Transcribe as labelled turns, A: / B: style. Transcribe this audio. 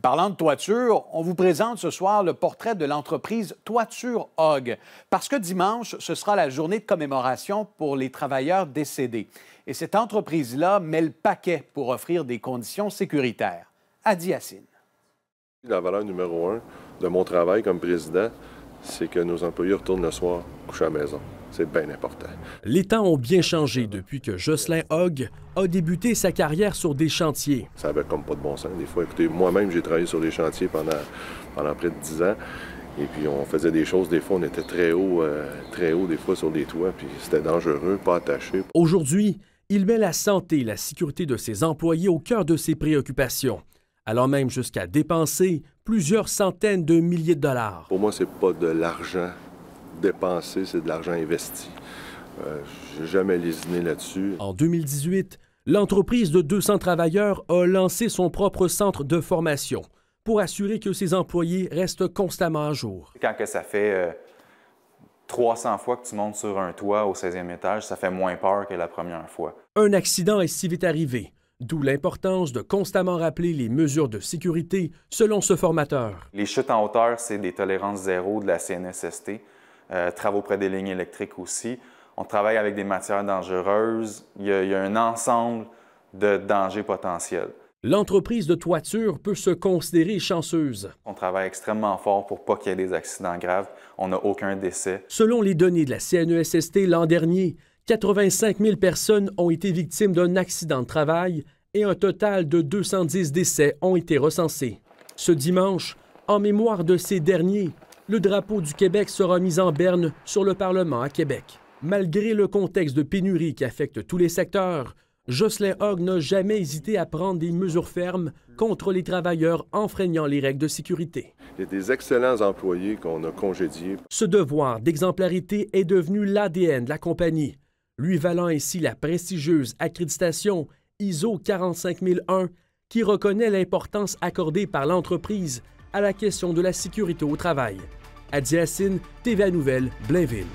A: parlant de toiture, on vous présente ce soir le portrait de l'entreprise Toiture Hog, parce que dimanche, ce sera la journée de commémoration pour les travailleurs décédés. Et cette entreprise-là met le paquet pour offrir des conditions sécuritaires.
B: Adi Yassine.
C: La valeur numéro un de mon travail comme président, c'est que nos employés retournent le soir coucher à la maison. C'est bien important.
B: Les temps ont bien changé depuis que Jocelyn Hogg a débuté sa carrière sur des chantiers.
C: Ça avait comme pas de bon sens. Des fois, écoutez, moi-même, j'ai travaillé sur des chantiers pendant, pendant près de 10 ans. Et puis, on faisait des choses. Des fois, on était très haut, euh, très haut, des fois, sur des toits. Puis, c'était dangereux, pas attaché.
B: Aujourd'hui, il met la santé et la sécurité de ses employés au cœur de ses préoccupations allant même jusqu'à dépenser plusieurs centaines de milliers de dollars.
C: Pour moi, ce n'est pas de l'argent
B: dépensé, c'est de l'argent investi. Euh, j'ai jamais lésiné là-dessus. En 2018, l'entreprise de 200 travailleurs a lancé son propre centre de formation pour assurer que ses employés restent constamment à jour.
A: Quand que ça fait 300 euh, fois que tu montes sur un toit au 16e étage, ça fait moins peur que la première fois.
B: Un accident est si vite arrivé. D'où l'importance de constamment rappeler les mesures de sécurité selon ce formateur.
A: Les chutes en hauteur, c'est des tolérances zéro de la CNSST, euh, travaux près des lignes électriques aussi. On travaille avec des matières dangereuses. Il y a, un ensemble de dangers potentiels. L'entreprise de toiture peut se considérer chanceuse. On travaille extrêmement fort pour pas qu'il y ait des accidents graves. On n'a aucun décès.
B: Selon les données de la CNESST l'an dernier, 85 000 personnes ont été victimes d'un accident de travail et un total de 210 décès ont été recensés. Ce dimanche, en mémoire de ces derniers, le drapeau du Québec sera mis en berne sur le Parlement à Québec. Malgré le contexte de pénurie qui affecte tous les secteurs, Jocelyn Hogg n'a jamais hésité à prendre des mesures fermes contre les travailleurs enfreignant les règles de sécurité.
C: des excellents employés qu'on a congédiés.
B: Ce devoir d'exemplarité est devenu l'ADN de la compagnie lui valant ainsi la prestigieuse accréditation ISO 45001 qui reconnaît l'importance accordée par l'entreprise à la question de la sécurité au travail. Adi TVA Nouvelle, Blainville.